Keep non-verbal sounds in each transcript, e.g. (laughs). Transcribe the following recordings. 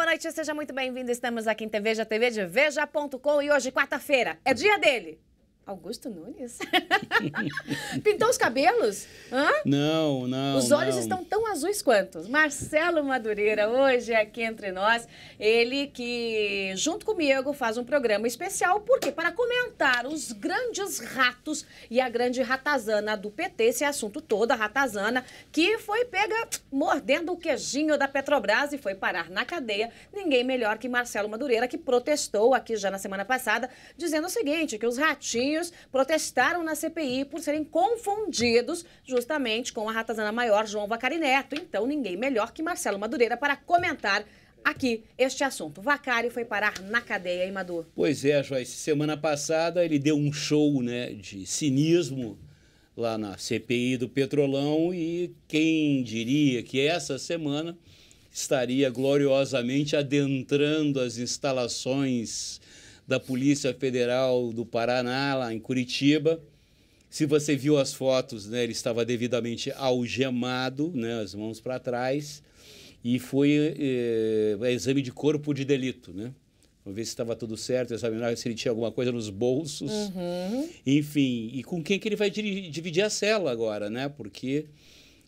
boa noite, seja muito bem-vindo. Estamos aqui em TVja, de veja.com e hoje, quarta-feira, é dia dele, Augusto Nunes? (laughs) Pintou os cabelos? Hã? Não, não. Os olhos não. estão tão azuis quanto. Marcelo Madureira, hoje aqui entre nós. Ele que, junto comigo, faz um programa especial, porque para comentar os grandes ratos e a grande ratazana do PT, esse assunto todo, a ratazana, que foi pega mordendo o queijinho da Petrobras e foi parar na cadeia. Ninguém melhor que Marcelo Madureira, que protestou aqui já na semana passada, dizendo o seguinte: que os ratinhos protestaram na CPI por serem confundidos justamente com a ratazana maior João Vacari Neto. Então, ninguém melhor que Marcelo Madureira para comentar aqui este assunto. Vacari foi parar na cadeia, hein, Maduro? Pois é, Joyce. Semana passada ele deu um show né, de cinismo lá na CPI do Petrolão e quem diria que essa semana estaria gloriosamente adentrando as instalações da Polícia Federal do Paraná, lá em Curitiba. Se você viu as fotos, né, ele estava devidamente algemado, né, as mãos para trás, e foi eh, é, exame de corpo de delito, né? Para ver se estava tudo certo, examinar se ele tinha alguma coisa nos bolsos. Uhum. Enfim, e com quem que ele vai dividir a cela agora, né? Porque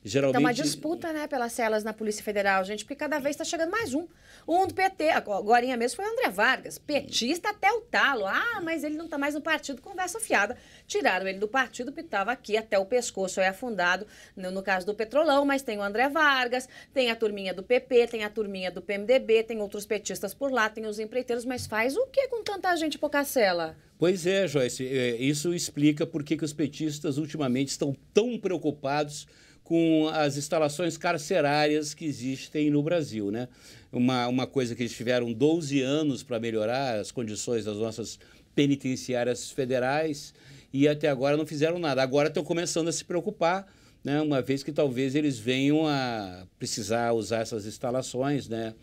Geralmente... Então, uma disputa né, pelas celas na Polícia Federal, gente, porque cada vez está chegando mais um. Um do PT, agora mesmo foi o André Vargas, petista até o talo. Ah, mas ele não está mais no partido, conversa fiada. Tiraram ele do partido, porque tava aqui até o pescoço, é afundado, no, no caso do Petrolão, mas tem o André Vargas, tem a turminha do PP, tem a turminha do PMDB, tem outros petistas por lá, tem os empreiteiros, mas faz o que com tanta gente pouca cela? Pois é, Joyce, é, isso explica por que os petistas ultimamente estão tão preocupados com as instalações carcerárias que existem no Brasil. Né? Uma, uma coisa que eles tiveram 12 anos para melhorar as condições das nossas penitenciárias federais e até agora não fizeram nada. Agora estão começando a se preocupar, né? uma vez que talvez eles venham a precisar usar essas instalações. Né?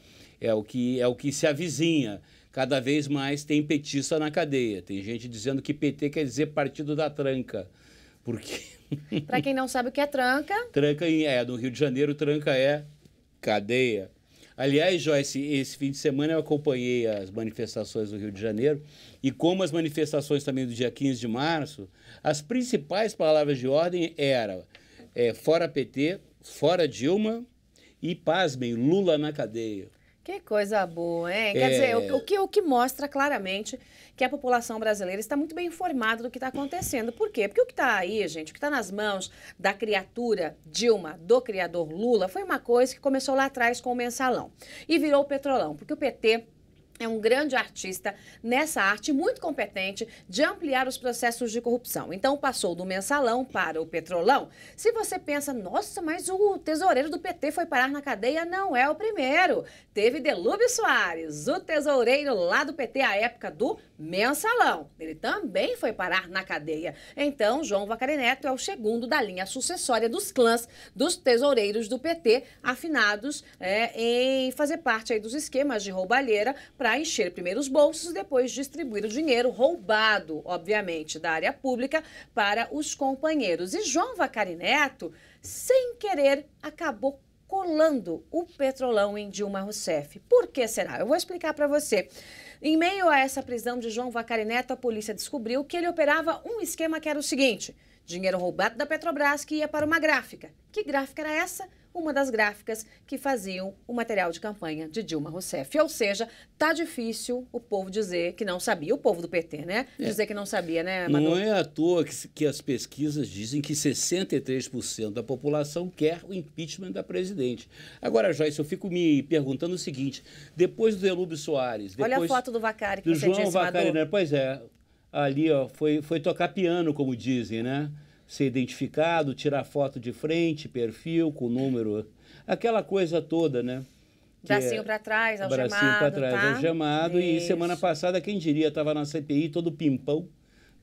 É, o que, é o que se avizinha. Cada vez mais tem petista na cadeia. Tem gente dizendo que PT quer dizer partido da tranca. Porque para quem não sabe o que é tranca. (laughs) Tranca é, no Rio de Janeiro, tranca é cadeia. Aliás, Joyce, esse fim de semana eu acompanhei as manifestações do Rio de Janeiro e como as manifestações também do dia 15 de março, as principais palavras de ordem eram é, fora PT, fora Dilma e, pasmem, Lula na cadeia. Que coisa boa, hein? Quer é. dizer, o, o, que, o que mostra claramente que a população brasileira está muito bem informada do que está acontecendo. Por quê? Porque o que está aí, gente, o que está nas mãos da criatura Dilma, do criador Lula, foi uma coisa que começou lá atrás com o mensalão e virou o petrolão, porque o PT é um grande artista nessa arte, muito competente de ampliar os processos de corrupção. Então passou do mensalão para o petrolão. Se você pensa, nossa, mas o tesoureiro do PT foi parar na cadeia, não é o primeiro. Teve Delúbio Soares, o tesoureiro lá do PT à época do mensalão. Ele também foi parar na cadeia. Então João Vacarineto é o segundo da linha sucessória dos clãs dos tesoureiros do PT, afinados é, em fazer parte aí dos esquemas de roubalheira para para encher primeiro os bolsos e depois distribuir o dinheiro roubado, obviamente, da área pública para os companheiros. E João Vacari Neto, sem querer, acabou colando o petrolão em Dilma Rousseff. Por que será? Eu vou explicar para você. Em meio a essa prisão de João Vacari Neto, a polícia descobriu que ele operava um esquema que era o seguinte: dinheiro roubado da Petrobras que ia para uma gráfica. Que gráfica era essa? uma das gráficas que faziam o material de campanha de Dilma Rousseff. Ou seja, tá difícil o povo dizer que não sabia, o povo do PT, né? É. Dizer que não sabia, né, Manu? Não é à toa que, que as pesquisas dizem que 63% da população quer o impeachment da presidente. Agora, Joyce, eu fico me perguntando o seguinte, depois do Elúbio Soares... Olha a foto do Vacari que do você João disse, Vacari, né? Pois é, ali ó, foi, foi tocar piano, como dizem, né? ser identificado, tirar foto de frente, perfil, com número, aquela coisa toda, né? Bracinho é, para trás, algemado. Bracinho para trás, tá? algemado. Isso. E semana passada, quem diria, estava na CPI todo pimpão,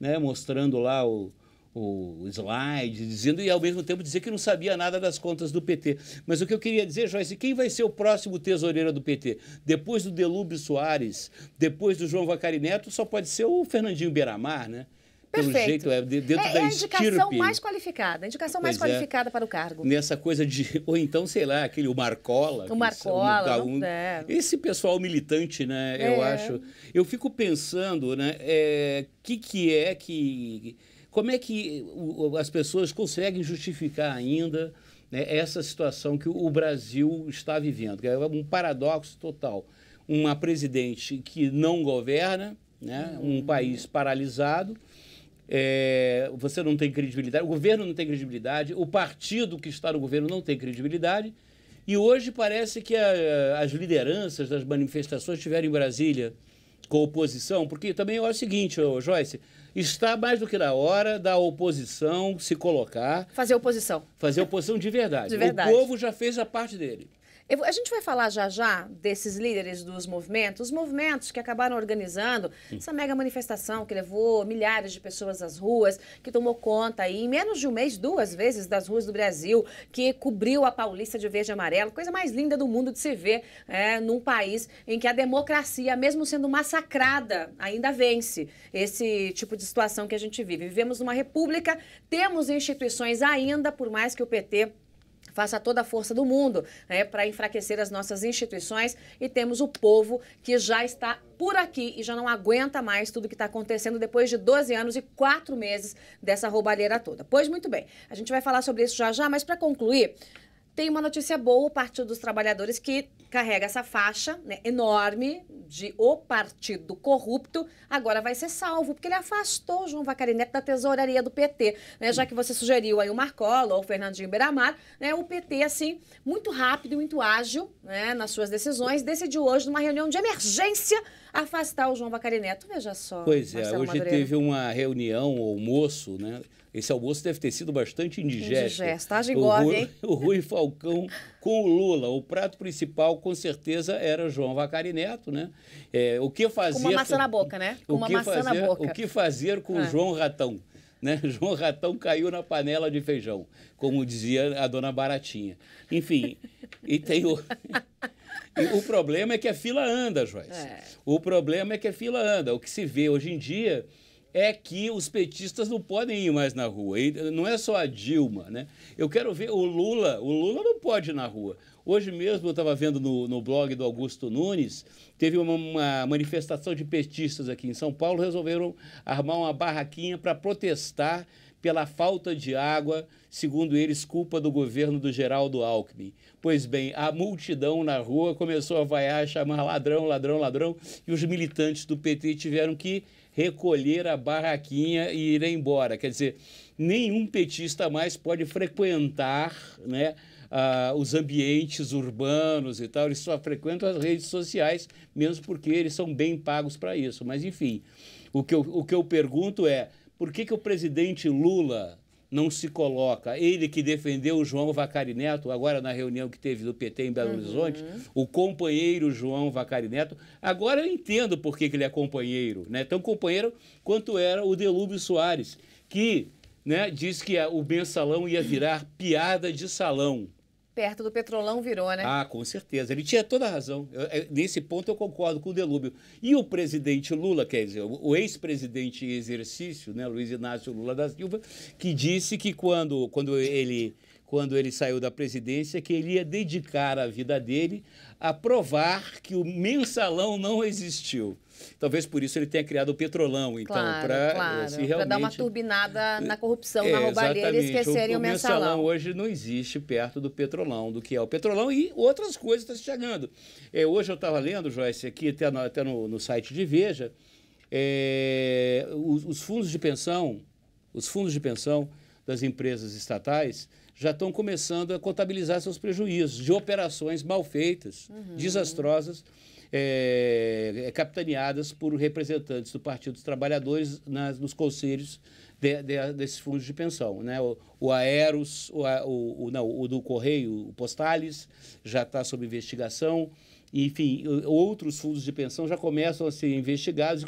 né? Mostrando lá o, o slide, dizendo e ao mesmo tempo dizer que não sabia nada das contas do PT. Mas o que eu queria dizer, Joyce, quem vai ser o próximo tesoureiro do PT? Depois do Delúbio Soares, depois do João Vacari Neto, só pode ser o Fernandinho Beiramar, né? Perfeito. Pelo jeito, é dentro é, da é a indicação estirpe. mais qualificada, a indicação pois mais é. qualificada é. para o cargo. Nessa coisa de, (laughs) ou então, sei lá, aquele o Marcola. O Marcola. um, é. Esse pessoal militante, né, eu é. acho. Eu fico pensando, né, o é, que, que é que... Como é que as pessoas conseguem justificar ainda né, essa situação que o Brasil está vivendo? É um paradoxo total. Uma presidente que não governa, né, um hum. país paralisado, é, você não tem credibilidade, o governo não tem credibilidade, o partido que está no governo não tem credibilidade. E hoje parece que a, as lideranças das manifestações estiveram em Brasília com a oposição, porque também é o seguinte, Joyce, está mais do que na hora da oposição se colocar. Fazer oposição. Fazer oposição de verdade. De verdade. O povo já fez a parte dele. Eu, a gente vai falar já já desses líderes dos movimentos, os movimentos que acabaram organizando Sim. essa mega manifestação que levou milhares de pessoas às ruas, que tomou conta aí, em menos de um mês, duas vezes, das ruas do Brasil, que cobriu a Paulista de verde e amarelo, coisa mais linda do mundo de se ver é, num país em que a democracia, mesmo sendo massacrada, ainda vence esse tipo de situação que a gente vive. Vivemos numa república, temos instituições ainda, por mais que o PT faça toda a força do mundo né, para enfraquecer as nossas instituições e temos o povo que já está por aqui e já não aguenta mais tudo que está acontecendo depois de 12 anos e 4 meses dessa roubalheira toda. Pois muito bem, a gente vai falar sobre isso já já, mas para concluir, tem uma notícia boa, o Partido dos Trabalhadores que carrega essa faixa né, enorme de o partido corrupto, agora vai ser salvo, porque ele afastou João Vacarineto da tesouraria do PT. Né? Já que você sugeriu aí o Marcola ou o Fernandinho Beiramar, né, o PT, assim, muito rápido e muito ágil né, nas suas decisões, decidiu hoje, numa reunião de emergência, afastar o João Vacarineto. Veja só. Pois é, Marcelo hoje Madureira. teve uma reunião, almoço, né? Esse almoço deve ter sido bastante indigesto. Indigesto, haja ah, hein? (laughs) O Rui Falcão com o Lula. O prato principal, com certeza, era João Vacari Neto, né? É, o que fazer... Com uma maçã na boca, né? Com uma maçã fazer, na boca. O que fazer com o ah. João Ratão? Né? (laughs) João Ratão caiu na panela de feijão, como dizia a dona Baratinha. Enfim, e tem o... (laughs) o problema é que a fila anda, Joyce. É. O problema é que a fila anda. O que se vê hoje em dia é que os petistas não podem ir mais na rua. E não é só a Dilma, né? Eu quero ver o Lula. O Lula não pode ir na rua. Hoje mesmo eu estava vendo no, no, blog do Augusto Nunes, teve uma, uma, manifestação de petistas aqui em São Paulo, resolveram armar uma barraquinha para protestar pela falta de água, segundo eles, culpa do governo do Geraldo Alckmin. Pois bem, a multidão na rua começou a vaiar, a chamar ladrão, ladrão, ladrão, e os militantes do PT tiveram que recolher a barraquinha e ir embora. Quer dizer, nenhum petista mais pode frequentar né, uh, os ambientes urbanos e tal, eles só frequentam as redes sociais, mesmo porque eles são bem pagos para isso. Mas, enfim, o que, eu, o que eu pergunto é por que, que o presidente Lula não se coloca. Ele que defendeu o João Vacari Neto, agora na reunião que teve do PT em Belo uhum. Horizonte, o companheiro João Vacari Neto. Agora eu entendo por que, ele é companheiro, né? Tão companheiro quanto era o Delúbio Soares, que né, disse que o mensalão ia virar piada de salão perto do Petrolão virou, né? Ah, com certeza. Ele tinha toda a razão. Eu, é, nesse ponto eu concordo com o Delúbio. E o presidente Lula, quer dizer, o, o ex-presidente em exercício, né, Luiz Inácio Lula da Silva, que disse que quando, quando ele quando ele saiu da presidência, que ele ia dedicar a vida dele a provar que o mensalão não existiu. Talvez por isso ele tenha criado o petrolão, então, claro, para eh, claro. realmente... dar uma turbinada na eh, corrupção, é, na roubalheira e esquecerem o, o mensalão. O mensalão hoje não existe perto do petrolão, do que é o petrolão e outras coisas estão tá chegando. É, hoje eu estava lendo, Joyce, aqui até, no, até no, no site de Veja, é, os, os fundos de pensão, os fundos de pensão das empresas estatais, já estão começando a contabilizar seus prejuízos de operações mal feitas, uhum. desastrosas, é, é, capitaneadas por representantes do Partido dos Trabalhadores nas, nos conselhos de, de, desses fundos de pensão. Né? O, o Aeros, o, o, não, o do Correio, o Postales, já está sob investigação enfim, outros fundos de pensão já começam a ser investigados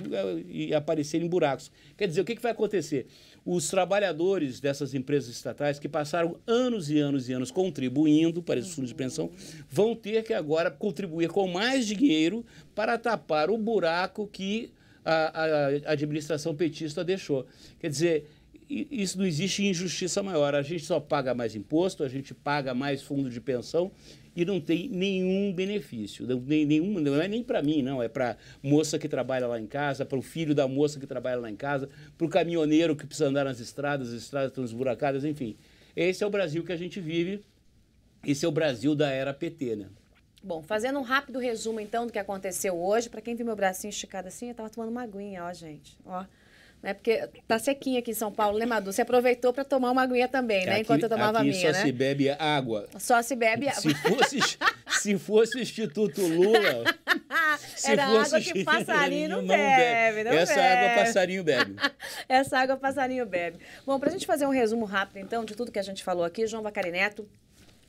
e aparecerem buracos. Quer dizer, o que, vai acontecer? os trabalhadores dessas empresas estatais que passaram anos e anos e anos contribuindo para esses fundos de pensão vão ter que agora contribuir com mais dinheiro para tapar o buraco que a, a administração petista deixou. Quer dizer, isso não existe injustiça maior. A gente só paga mais imposto, a gente paga mais fundo de pensão e não tem nenhum benefício. Nem, nenhum, não é nem para mim, não. É para moça que trabalha lá em casa, para o filho da moça que trabalha lá em casa, para o caminhoneiro que precisa andar nas estradas, as estradas estão esburacadas, enfim. Esse é o Brasil que a gente vive. Esse é o Brasil da era PT, né? Bom, fazendo um rápido resumo, então, do que aconteceu hoje, para quem viu meu bracinho esticado assim, eu estava tomando uma aguinha, ó, gente. Ó né? Porque tá sequinha aqui em São Paulo, né, Madu? Você aproveitou para tomar uma aguinha também, né? Aqui, Enquanto eu tomava aqui a minha, só né? se bebe água. Só se bebe água. Se fosse, (laughs) se fosse Instituto Lula... (laughs) se Era fosse água que (laughs) passarinho não, não bebe, não Essa bebe. água passarinho bebe. Essa água passarinho bebe. Bom, para a gente fazer um resumo rápido, então, de tudo que a gente falou aqui, João Vacarineto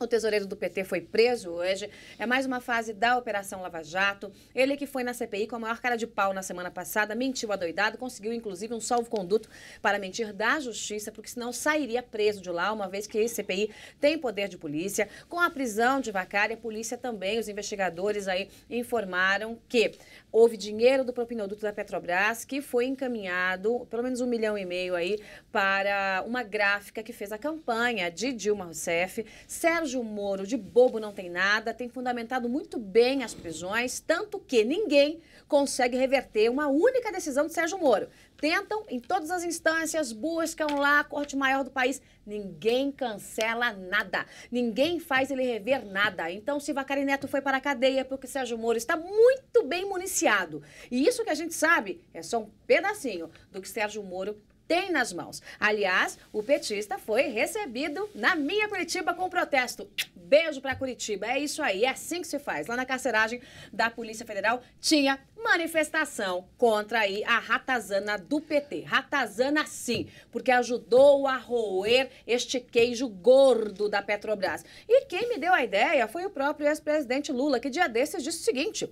o tesoureiro do PT foi preso hoje. É mais uma fase da Operação Lava Jato. Ele que foi na CPI com a maior cara de pau na semana passada, mentiu adoidado, conseguiu inclusive um salvo-conduto para mentir da justiça, porque senão sairia preso de lá, uma vez que a CPI tem poder de polícia. Com a prisão de Vacari, a polícia também, os investigadores aí informaram que houve dinheiro do propinoduto da Petrobras que foi encaminhado, pelo menos um milhão e meio aí, para uma gráfica que fez a campanha de Dilma Rousseff. Sérgio Moro, de bobo não tem nada, tem fundamentado muito bem as prisões, tanto que ninguém consegue reverter uma única decisão de Sérgio Moro tentam em todas as instâncias, buscam lá a corte maior do país. Ninguém cancela nada. Ninguém faz ele rever nada. Então, se Vacari Neto foi para a cadeia porque Sérgio Moro está muito bem municiado. E isso que a gente sabe é só um pedacinho do que Sérgio Moro tem nas mãos. Aliás, o petista foi recebido na minha Curitiba com protesto. Beijo para Curitiba. É isso aí, é assim que se faz. Lá na carceragem da Polícia Federal tinha manifestação contra aí a ratazana do PT. Ratazana sim, porque ajudou a roer este queijo gordo da Petrobras. E quem me deu a ideia foi o próprio ex-presidente Lula, que dia desses disse o seguinte: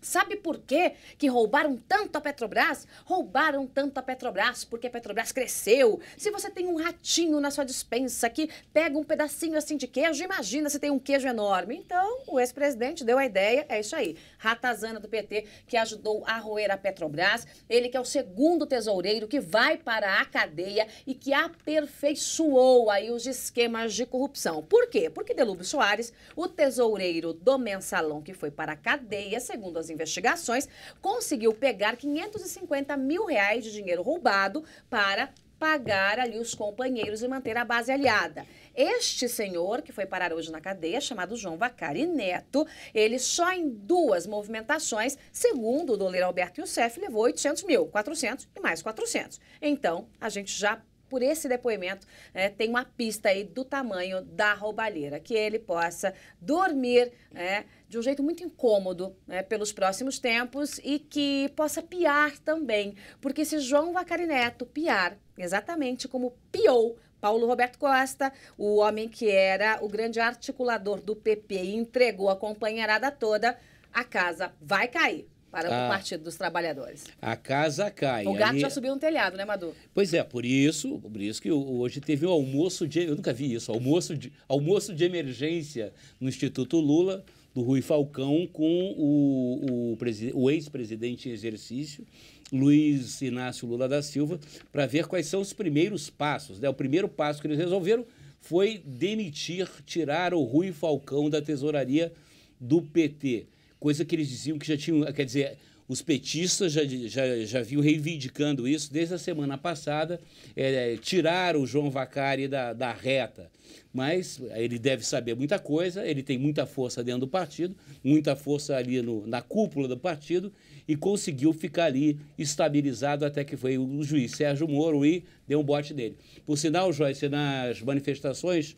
Sabe por quê que roubaram tanto a Petrobras? Roubaram tanto a Petrobras porque a Petrobras cresceu. Se você tem um ratinho na sua dispensa que pega um pedacinho assim de queijo, imagina se tem um queijo enorme. Então, o ex-presidente deu a ideia, é isso aí. Ratazana do PT que ajudou a roer a Petrobras, ele que é o segundo tesoureiro que vai para a cadeia e que aperfeiçoou aí os esquemas de corrupção. Por quê? Porque Delúbio Soares, o tesoureiro do mensalão que foi para a cadeia, segundo as investigações, conseguiu pegar 550 mil reais de dinheiro roubado para pagar ali os companheiros e manter a base aliada. Este senhor, que foi parar hoje na cadeia, chamado João Vacari Neto, ele só em duas movimentações, segundo o doleiro Alberto Youssef, levou 800 mil, 400 e mais 400. Então, a gente já por esse depoimento, né, tem uma pista aí do tamanho da roubalheira, que ele possa dormir né, de um jeito muito incômodo né, pelos próximos tempos e que possa piar também, porque se João Vacarineto piar exatamente como piou Paulo Roberto Costa, o homem que era o grande articulador do PP e entregou a companheirada toda, a casa vai cair para a, ah. o Partido dos Trabalhadores. A casa cai. O gato ali... já subiu no telhado, né, Madu? Pois é, por isso, por isso que hoje teve o um almoço de. Eu nunca vi isso, almoço de, almoço de emergência no Instituto Lula, do Rui Falcão, com o, o, o ex-presidente em exercício. Luiz Inácio Lula da Silva, para ver quais são os primeiros passos. Né? O primeiro passo que eles resolveram foi demitir, tirar o Rui Falcão da tesouraria do PT coisa que eles diziam que já tinham, quer dizer, os petistas já, já, já vinham reivindicando isso desde a semana passada, é, tiraram o João Vacari da, da reta. Mas ele deve saber muita coisa, ele tem muita força dentro do partido, muita força ali no, na cúpula do partido e conseguiu ficar ali estabilizado até que foi o juiz Sérgio Moro e deu um bote nele. Por sinal, Joyce, nas manifestações,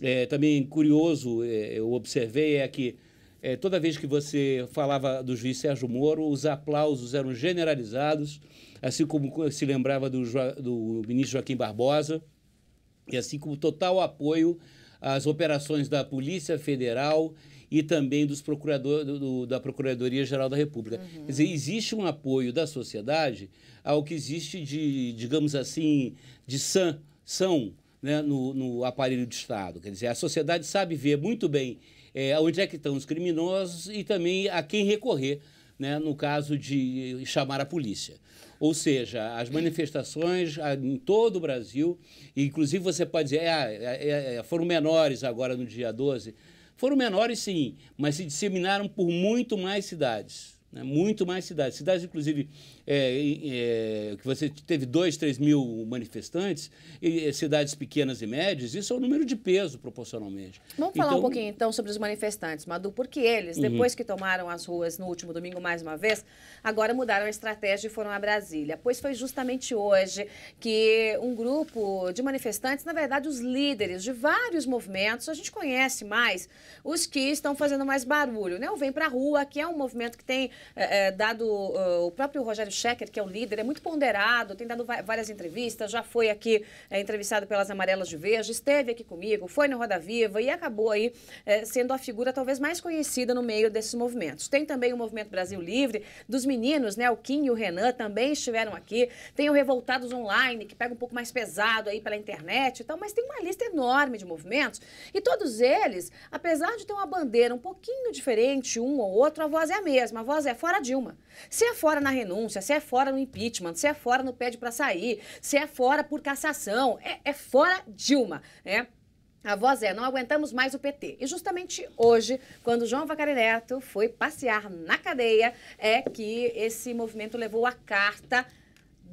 é, também curioso, é, eu observei, é que é, toda vez que você falava do juiz Sérgio Moro, os aplausos eram generalizados, assim como se lembrava do, do ministro Joaquim Barbosa, e assim como total apoio às operações da Polícia Federal e também dos procurador, do, da Procuradoria-Geral da República. Uhum. Quer dizer, existe um apoio da sociedade ao que existe de, digamos assim, de san, são né, no, no aparelho de Estado. Quer dizer, a sociedade sabe ver muito bem é, onde é que estão os criminosos e também a quem recorrer, né, no caso de chamar a polícia. Ou seja, as manifestações ah, em todo o Brasil, inclusive você pode dizer, ah, é, é, é, foram menores agora no dia 12. Foram menores, sim, mas se disseminaram por muito mais cidades. Né, muito mais cidades. Cidades, inclusive, é, é, que você teve 2, 3 mil manifestantes, e, é, cidades pequenas e médias, isso é um número de peso proporcionalmente. Vamos falar então, um pouquinho então sobre os manifestantes, Madu, porque eles, uhum. depois que tomaram as ruas no último domingo mais uma vez, agora mudaram a estratégia e foram a Brasília. Pois foi justamente hoje que um grupo de manifestantes, na verdade, os líderes de vários movimentos, a gente conhece mais os que estão fazendo mais barulho, né? O Vem Pra Rua, que é um movimento que tem é, é dado ah, o próprio Rogério Schecker, que é o líder, é muito ponderado, tem dado várias entrevistas, já foi aqui é, entrevistado pelas Amarelas de Verde, esteve aqui comigo, foi no Roda Viva e acabou aí é, sendo a figura talvez mais conhecida no meio desses movimentos. Tem também o Movimento Brasil Livre, dos meninos, né? O Kim e o Renan também estiveram aqui. Tem o Revoltados Online, que pega um pouco mais pesado aí pela internet e tal, mas tem uma lista enorme de movimentos e todos eles, apesar de ter uma bandeira um pouquinho diferente um ou outro, a voz é a mesma, a voz é fora Dilma. Se é fora na renúncia, se é fora no impeachment, se é fora no pede para sair, se é fora por cassação, é, é fora Dilma, né? A voz é, não aguentamos mais o PT. E justamente hoje, quando João Vacari Neto foi passear na cadeia, é que esse movimento levou a carta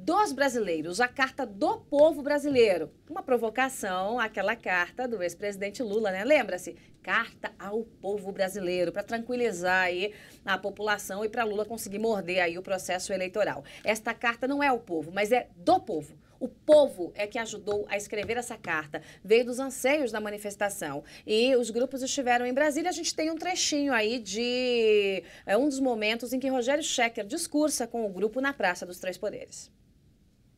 dos brasileiros, a carta do povo brasileiro. Uma provocação aquela carta do ex-presidente Lula, né? Lembra-se? Carta ao povo brasileiro, para tranquilizar aí a população e para Lula conseguir morder aí o processo eleitoral. Esta carta não é ao povo, mas é do povo. O povo é que ajudou a escrever essa carta. Veio dos anseios da manifestação. E os grupos estiveram em Brasília. A gente tem um trechinho aí de é um dos momentos em que Rogério Schecker discursa com o grupo na Praça dos Três Poderes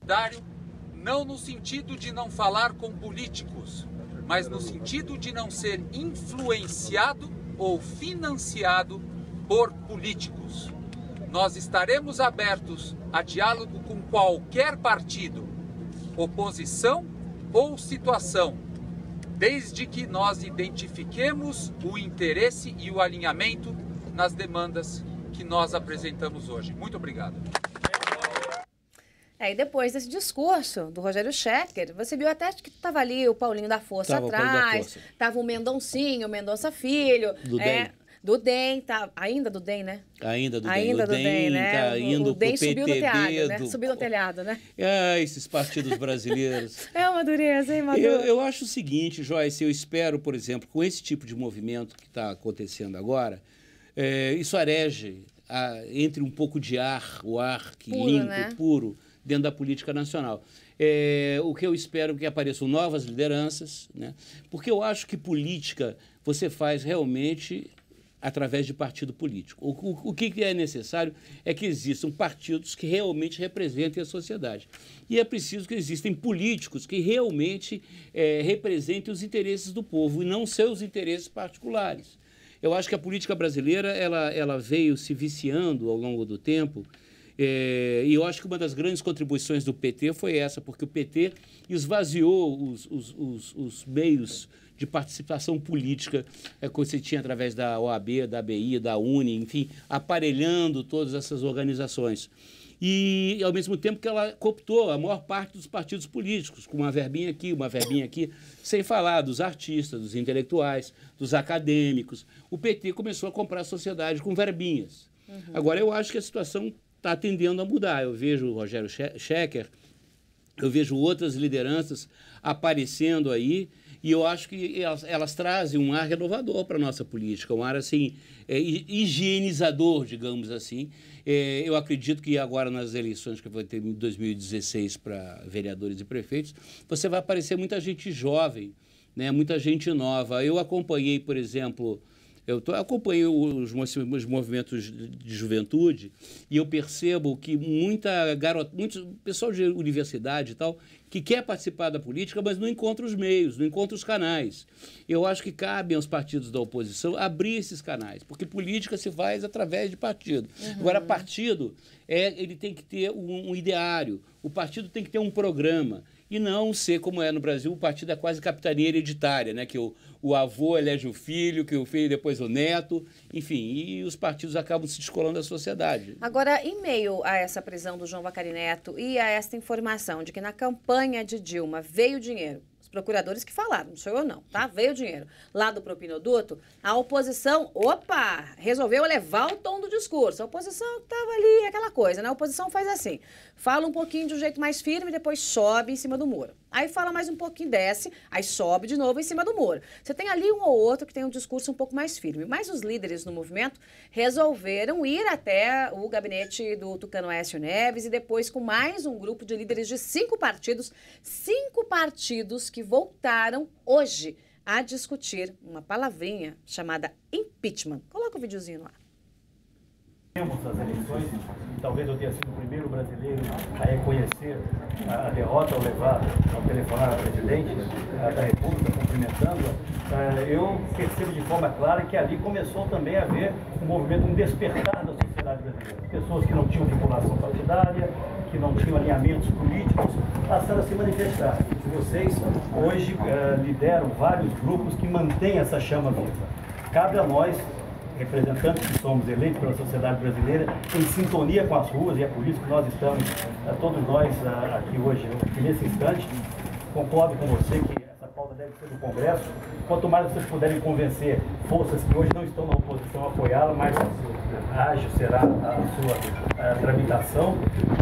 partidário, não no sentido de não falar com políticos, mas no sentido de não ser influenciado ou financiado por políticos. Nós estaremos abertos a diálogo com qualquer partido, oposição ou situação, desde que nós identifiquemos o interesse e o alinhamento nas demandas que nós apresentamos hoje. Muito obrigado. Aí é, depois desse discurso do Rogério Schecker, você viu até que estava ali o Paulinho da Força tava atrás, estava o, o Mendoncinho, o Mendonça Filho. Do é, DEM. Do DEM, tá, ainda do DEM, né? Ainda do ainda DEM. Ainda do DEM, né? Tá indo o DEM subiu PTB, no telhado, né? Subiu no telhado, né? Ah, esses partidos brasileiros. (laughs) é uma dureza, hein, Maduro? Eu, eu acho o seguinte, Joyce, eu espero, por exemplo, com esse tipo de movimento que está acontecendo agora, é, isso arege a, entre um pouco de ar, o ar que puro, limpo, né? puro, dentro da política nacional. É, o que eu espero que apareçam novas lideranças, né? porque eu acho que política você faz realmente através de partido político. O, o, o, que é necessário é que existam partidos que realmente representem a sociedade. E é preciso que existam políticos que realmente é, representem os interesses do povo e não seus interesses particulares. Eu acho que a política brasileira ela, ela veio se viciando ao longo do tempo é, e eu acho que uma das grandes contribuições do PT foi essa, porque o PT esvaziou os, os, os, os meios de participação política é, que você tinha através da OAB, da ABI, da UNE, enfim, aparelhando todas essas organizações. E, ao mesmo tempo que ela cooptou a maior parte dos partidos políticos, com uma verbinha aqui, uma verbinha aqui, sem falar dos artistas, dos intelectuais, dos acadêmicos. O PT começou a comprar a sociedade com verbinhas. Uhum. Agora, eu acho que a situação está tendendo a mudar. Eu vejo o Rogério Schecker, eu vejo outras lideranças aparecendo aí e eu acho que elas, elas trazem um ar renovador para a nossa política, um ar assim, é, higienizador, digamos assim. É, eu acredito que agora nas eleições que vai ter em 2016 para vereadores e prefeitos, você vai aparecer muita gente jovem, né, muita gente nova. Eu acompanhei, por exemplo, eu acompanho os, os, movimentos de juventude e eu percebo que muita garota, muito pessoal de universidade e tal, que quer participar da política, mas não encontra os meios, não encontra os canais. Eu acho que cabe aos partidos da oposição abrir esses canais, porque política se faz através de partido. Uhum. Agora, partido é, ele tem que ter um, um ideário, o partido tem que ter um programa e não ser, como é no Brasil, o partido é quase capitania hereditária, né? que o, o avô elege o filho, que o filho depois o neto, enfim, e os partidos acabam se descolando da sociedade. Agora, em meio a essa prisão do João Vacari Neto e a esta informação de que na campanha de Dilma veio dinheiro procuradores que falaram, não sou eu não, tá? Veio o dinheiro. Lá do propinoduto, a oposição, opa, resolveu levar o tom do discurso. A oposição estava ali, aquela coisa, né? A oposição faz assim, fala um pouquinho de um jeito mais firme, depois sobe em cima do muro. Aí fala mais um pouquinho, desce, aí sobe de novo em cima do muro. Você tem ali um ou outro que tem um discurso um pouco mais firme, mas os líderes no movimento resolveram ir até o gabinete do Tucano Aécio Neves e depois com mais um grupo de líderes de cinco partidos, cinco partidos que voltaram hoje a discutir uma palavrinha chamada impeachment. Coloca o videozinho lá. Temos as eleições, talvez eu tenha sido o primeiro brasileiro a reconhecer a derrota ao levar, ao telefonar a presidente da República, cumprimentando-a. É, eu percebo de forma clara que ali começou também a haver um movimento, um despertar da sociedade brasileira. Pessoas que não tinham vinculação partidária, que não tinham alinhamentos políticos, passaram a se manifestar. Vocês hoje é, lideram vários grupos que mantêm essa chama viva. Cabe a nós representantes que somos eleitos pela sociedade brasileira, em sintonia com as ruas, e é por isso que nós estamos, eh, todos nós eh, aqui hoje, nesse instante, concordo com você que essa pauta deve ser do Congresso. Quanto mais vocês puderem convencer forças que hoje não estão na oposição a apoiá-la, mais ágil será a sua a eh, tramitação.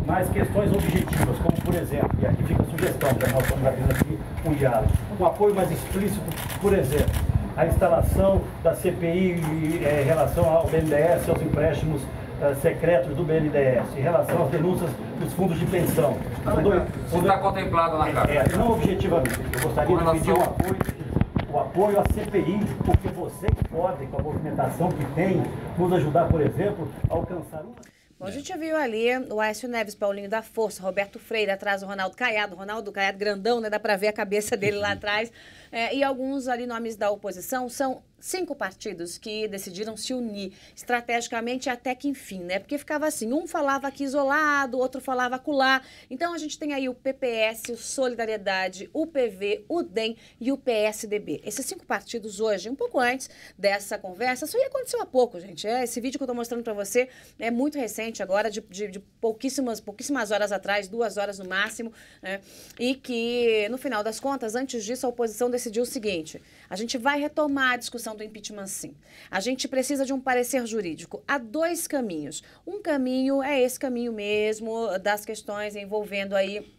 Mas questões objetivas, como por exemplo, e aqui fica a sugestão, já nós estamos abrindo aqui um diálogo, um apoio mais explícito, por exemplo, a instalação da CPI em eh, relação ao BNDES, aos empréstimos eh, secretos do BNDES, em relação às denúncias dos fundos de pensão. Tá então, Isso está contemplado na carta. É, não objetivamente. Eu gostaria de pedir o apoio, o apoio à CPI, porque você que pode, com a movimentação que tem, nos ajudar, por exemplo, a alcançar Bom, a gente viu ali o Aécio Neves, Paulinho da Força, Roberto Freire, atrás o Ronaldo Caiado, Ronaldo Caiado grandão, né? Dá para ver a cabeça dele lá atrás. É, e alguns ali nomes da oposição são cinco partidos que decidiram se unir estrategicamente até que enfim, né? Porque ficava assim, um falava aqui isolado, outro falava acolá. Então a gente tem aí o PPS, o Solidariedade, o PV, o DEM e o PSDB. Esses cinco partidos hoje, um pouco antes dessa conversa, isso aí aconteceu há pouco, gente. É, esse vídeo que eu tô mostrando para você é muito recente agora, de, de, de, pouquíssimas, pouquíssimas horas atrás, duas horas no máximo, né? E que, no final das contas, antes disso, a oposição decidiu decidiu o seguinte: a gente vai retomar a discussão do impeachment sim. A gente precisa de um parecer jurídico. Há dois caminhos. Um caminho é esse caminho mesmo das questões envolvendo aí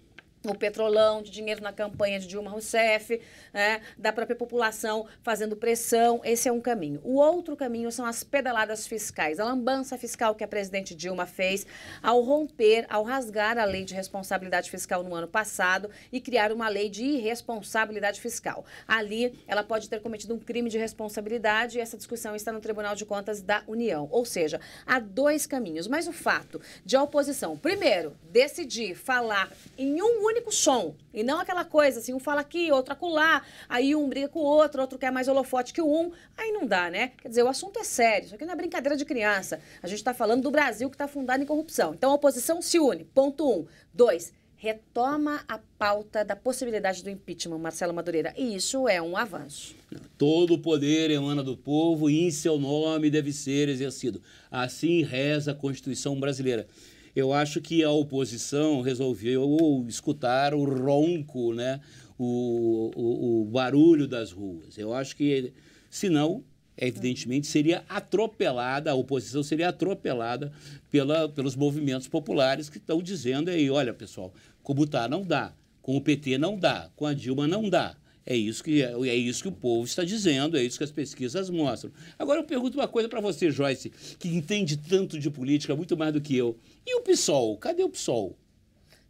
o petrolão, de dinheiro na campanha de Dilma Rousseff, né, da própria população fazendo pressão. Esse é um caminho. O outro caminho são as pedaladas fiscais, a lambança fiscal que a presidente Dilma fez ao romper, ao rasgar a lei de responsabilidade fiscal no ano passado e criar uma lei de irresponsabilidade fiscal. Ali, ela pode ter cometido um crime de responsabilidade e essa discussão está no Tribunal de Contas da União. Ou seja, há dois caminhos, mas o fato de a oposição, primeiro, decidir falar em um único único som. E não aquela coisa assim, um fala aqui, outro acolá, aí um briga com o outro, outro quer mais holofote que o um. Aí não dá, né? Quer dizer, o assunto é sério. Isso aqui não é brincadeira de criança. A gente está falando do Brasil que está fundado em corrupção. Então a oposição se une. Ponto um. Dois retoma a pauta da possibilidade do impeachment, Marcelo Madureira. E isso é um avanço. Todo o poder emana do povo e em seu nome deve ser exercido. Assim reza a Constituição brasileira eu acho que a oposição resolveu escutar o ronco, né? o, o, o barulho das ruas. Eu acho que, se não, evidentemente, seria atropelada, a oposição seria atropelada pela, pelos movimentos populares que estão dizendo aí, olha, pessoal, com o Butá não dá, com o PT não dá, com a Dilma não dá. É isso, que, é, é isso que o povo está dizendo, é isso que as pesquisas mostram. Agora eu pergunto uma coisa para você, Joyce, que entende tanto de política, muito mais do que eu. E o PSOL? Cadê o PSOL?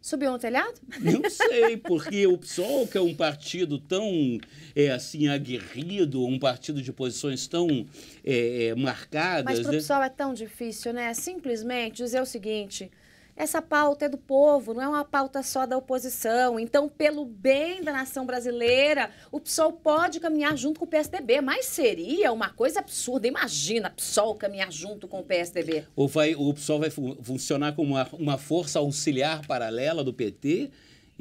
Subiu no telhado? Não (laughs) sei, porque o PSOL, que é um partido tão é, assim aguerrido, um partido de posições tão é, é marcadas. Mas para né? o né? PSOL é tão difícil, né? Simplesmente dizer o seguinte: essa pauta é do povo, não é uma pauta só da oposição. Então, pelo bem da nação brasileira, o PSOL pode caminhar junto com o PSDB, mas seria uma coisa absurda. Imagina, PSOL caminhar junto com o PSDB. Ou vai, o PSOL vai funcionar como uma, uma força auxiliar paralela do PT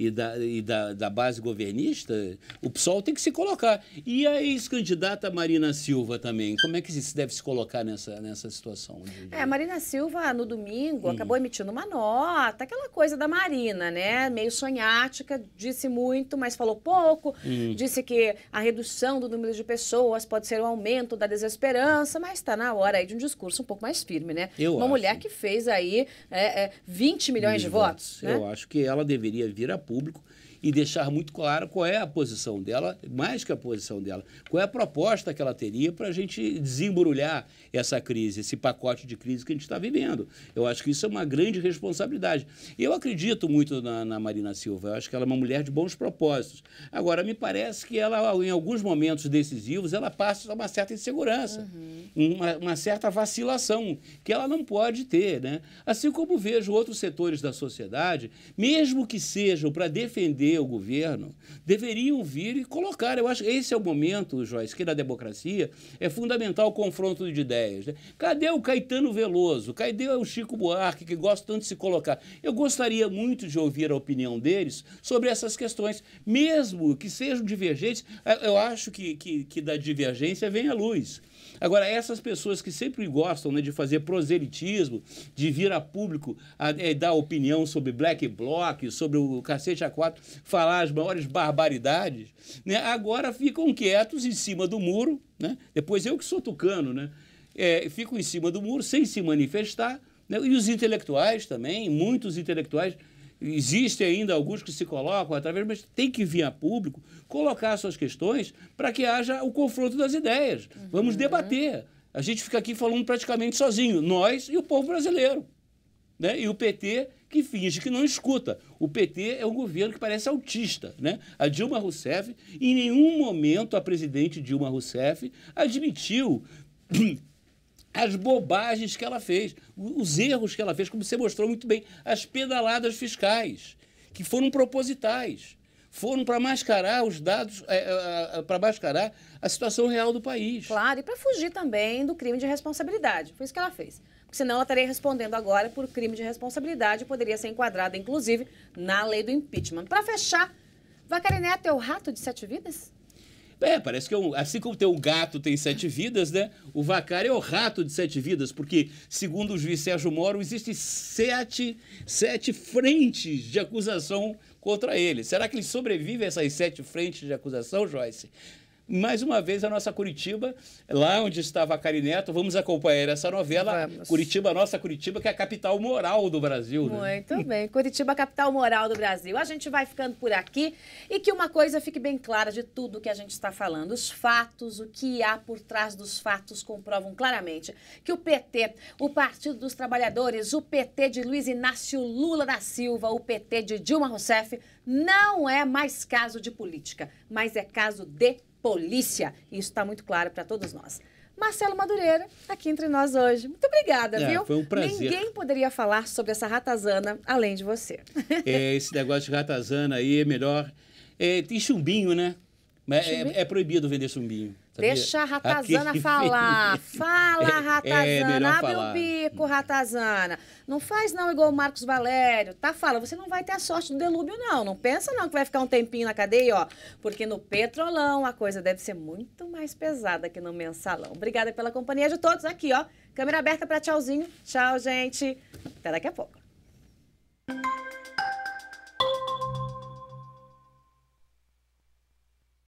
e da, e da, da base governista, o PSOL tem que se colocar. E a ex-candidata Marina Silva também, como é que se deve se colocar nessa, nessa situação? Né, é, a Marina Silva, no domingo, hum. acabou emitindo uma nota, aquela coisa da Marina, né? Meio sonhática, disse muito, mas falou pouco, hum. disse que a redução do número de pessoas pode ser um aumento da desesperança, mas está na hora aí de um discurso um pouco mais firme, né? Eu uma acho. mulher que fez aí é, é, 20 milhões de, de votos. votos. Né? Eu acho que ela deveria vir a público e deixar muito claro qual é a posição dela, mais que a posição dela, qual é a proposta que ela teria para a gente desembrulhar essa crise, esse pacote de crise que a gente está vivendo. Eu acho que isso é uma grande responsabilidade. Eu acredito muito na, na, Marina Silva, eu acho que ela é uma mulher de bons propósitos. Agora, me parece que ela, em alguns momentos decisivos, ela passa uma certa insegurança, uhum. uma, uma certa vacilação, que ela não pode ter. Né? Assim como vejo outros setores da sociedade, mesmo que sejam para defender o governo, deveriam vir e colocar. Eu acho que esse é o momento, Joyce, que na democracia é fundamental o confronto de ideias. Né? Cadê o Caetano Veloso? Cadê o Chico Buarque, que gosta tanto de se colocar? Eu gostaria muito de ouvir a opinião deles sobre essas questões, mesmo que sejam divergentes. Eu acho que, que, que da divergência vem a luz. Agora, essas pessoas que sempre gostam né, de fazer proselitismo, de vir a público a, a é, dar opinião sobre black bloc, sobre o cacete A4, falar as maiores barbaridades, né, agora ficam quietos em cima do muro. Né? Depois eu que sou tucano, né? É, ficam em cima do muro sem se manifestar. Né, e os intelectuais também, muitos intelectuais Existem ainda alguns que se colocam através, mas tem que vir a público colocar suas questões para que haja o confronto das ideias. Uhum. Vamos debater. A gente fica aqui falando praticamente sozinho, nós e o povo brasileiro. Né? E o PT que finge que não escuta. O PT é um governo que parece autista. Né? A Dilma Rousseff, em nenhum momento a presidente Dilma Rousseff admitiu as bobagens que ela fez, os erros que ela fez, como você mostrou muito bem, as pedaladas fiscais, que foram propositais, foram para mascarar os dados, é, é, é para mascarar a situação real do país. Claro, e para fugir também do crime de responsabilidade. Foi isso que ela fez. Porque senão ela estaria respondendo agora por crime de responsabilidade e poderia ser enquadrada, inclusive, na lei do impeachment. Para fechar, Vacarené é teu rato de sete vidas? É, parece que é um, assim como tem o gato tem sete vidas, né? O vacar é o rato de sete vidas, porque, segundo o juiz Sérgio Moro, existem sete, sete frentes de acusação contra ele. Será que ele sobrevive a essas sete frentes de acusação, Joyce? mais uma vez a nossa Curitiba, lá onde estava a Cari Neto. Vamos acompanhar essa novela. Vamos. Curitiba, nossa Curitiba, que é a capital moral do Brasil. Né? Muito né? (laughs) bem. Curitiba, capital moral do Brasil. A gente vai ficando por aqui e que uma coisa fique bem clara de tudo que a gente está falando. Os fatos, o que há por trás dos fatos comprovam claramente que o PT, o Partido dos Trabalhadores, o PT de Luiz Inácio Lula da Silva, o PT de Dilma Rousseff, não é mais caso de política, mas é caso de polícia. isso está muito claro para todos nós. Marcelo Madureira, aqui entre nós hoje. Muito obrigada, é, viu? Foi um prazer. Ninguém poderia falar sobre essa ratazana além de você. É, esse negócio de ratazana aí é melhor. É, tem chumbinho, né? Mas é, é, é proibido vender chumbinho. Sabia? Deixa a Ratazana Aquele (laughs) falar. Filho. Fala, é, é Ratazana. É, Abre falar. o bico, Ratazana. Não faz não igual o Marcos Valério. Tá, fala. Você não vai ter a sorte do delúbio, não. Não pensa não que vai ficar um tempinho na cadeia, ó. Porque no Petrolão a coisa deve ser muito mais pesada que no Mensalão. Obrigada pela companhia de todos aqui, ó. Câmera aberta para tchauzinho. Tchau, gente. Até daqui a pouco.